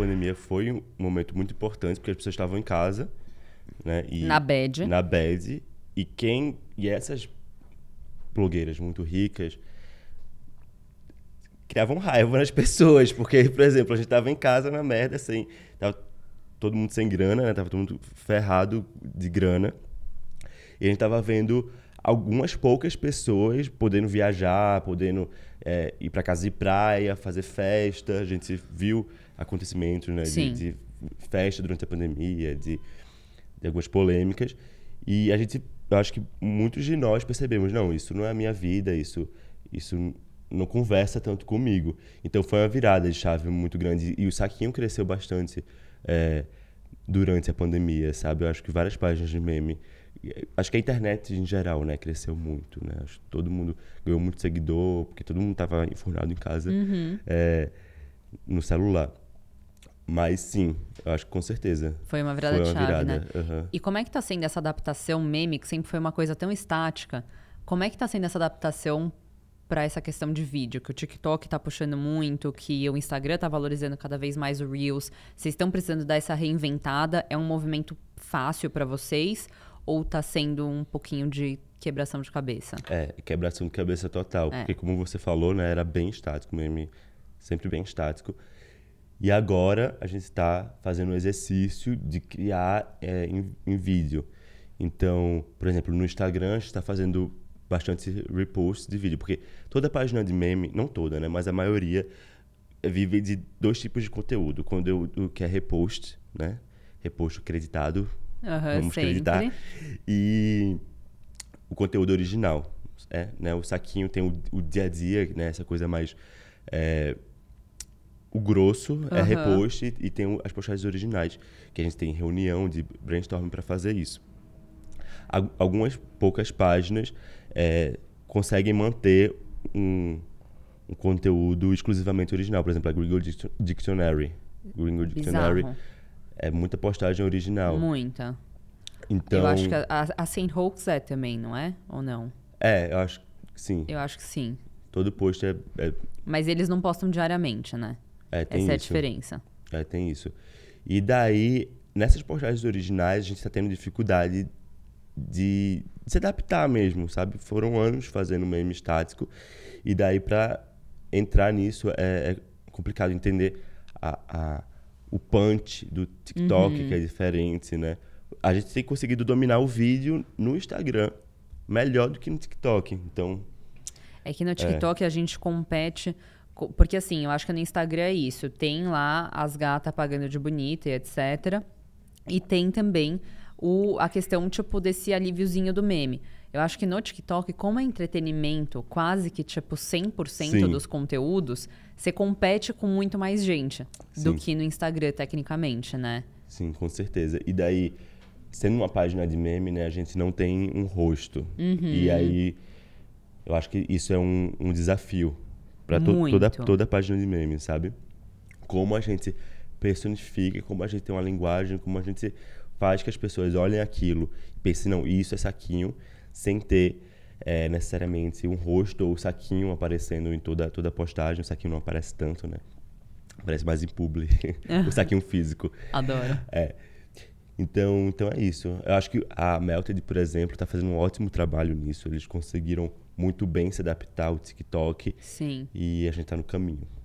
pandemia foi um momento muito importante, porque as pessoas estavam em casa, né? E, na bed. Na bed. E quem... E essas blogueiras muito ricas criavam raiva nas pessoas, porque, por exemplo, a gente estava em casa na merda, assim, tava todo mundo sem grana, né? Tava todo mundo ferrado de grana. E a gente tava vendo algumas poucas pessoas podendo viajar, podendo é, ir para casa de praia, fazer festa. A gente se viu acontecimentos, né? De, de, festa durante a pandemia, de, de algumas polêmicas. E a gente, eu acho que muitos de nós percebemos, não, isso não é a minha vida, isso, isso não conversa tanto comigo. Então foi uma virada de chave muito grande e o saquinho cresceu bastante é, durante a pandemia, sabe? Eu acho que várias páginas de meme, acho que a internet em geral, né, cresceu muito, né? Acho que todo mundo ganhou muito seguidor porque todo mundo estava enfurnado em casa uhum. é, no celular. Mas sim, eu acho que com certeza. Foi uma virada foi uma de chave, virada. né? Uhum. E como é que tá sendo essa adaptação meme, que sempre foi uma coisa tão estática? Como é que tá sendo essa adaptação para essa questão de vídeo? Que o TikTok tá puxando muito, que o Instagram tá valorizando cada vez mais o Reels. Vocês estão precisando dar essa reinventada? É um movimento fácil para vocês? Ou tá sendo um pouquinho de quebração de cabeça? É, quebração de cabeça total. É. Porque como você falou, né, era bem estático, meme sempre bem estático. E agora a gente está fazendo o um exercício de criar é, em, em, vídeo. Então, por exemplo, no Instagram a gente está fazendo bastante reposts de vídeo, porque toda página de meme, não toda, né, mas a maioria é, vive de dois tipos de conteúdo. Quando eu, o que é repost, né, reposto creditado, uhum, vamos sempre. acreditar, e o conteúdo original, é, né, o saquinho tem o, o dia a dia, né, essa coisa mais é, o grosso é repost e, e tem as postagens originais, que a gente tem reunião de brainstorming para fazer isso. Algumas poucas páginas é, conseguem manter um, um, conteúdo exclusivamente original. Por exemplo, a Gringo Dictionary. Gringo Dictionary Bizarro. é muita postagem original. Muita. Então, eu acho que a, a, Saint Hoax é também, não é? Ou não? É, eu acho que sim. Eu acho que sim. Todo post é... é... Mas eles não postam diariamente, né? É, tem Essa isso. é a diferença. É, tem isso. E daí, nessas postagens originais, a gente está tendo dificuldade de, de, se adaptar mesmo, sabe? Foram anos fazendo meme estático. E daí, para entrar nisso, é, é complicado entender a, a, o punch do TikTok, uhum. que é diferente, né? A gente tem conseguido dominar o vídeo no Instagram melhor do que no TikTok. Então. É que no é. TikTok é. a gente compete porque assim, eu acho que no Instagram é isso. Tem lá as gatas pagando de bonita e etc. E tem também o, a questão, tipo, desse alíviozinho do meme. Eu acho que no TikTok, como é entretenimento, quase que, tipo, 100% Sim. dos conteúdos, você compete com muito mais gente Sim. do que no Instagram, tecnicamente, né? Sim, com certeza. E daí, sendo uma página de meme, né, a gente não tem um rosto. Uhum. E aí, eu acho que isso é um, um desafio para to toda, toda a página de memes, sabe? Como a gente personifica, como a gente tem uma linguagem, como a gente faz que as pessoas olhem aquilo e pensem, não, isso é saquinho, sem ter é, necessariamente um rosto ou saquinho aparecendo em toda, toda a postagem. O saquinho não aparece tanto, né? Aparece mais em publi. o saquinho físico. Adoro. É. Então, então é isso. Eu acho que a Melted, por exemplo, está fazendo um ótimo trabalho nisso. Eles conseguiram muito bem se adaptar ao TikTok. Sim. E a gente está no caminho.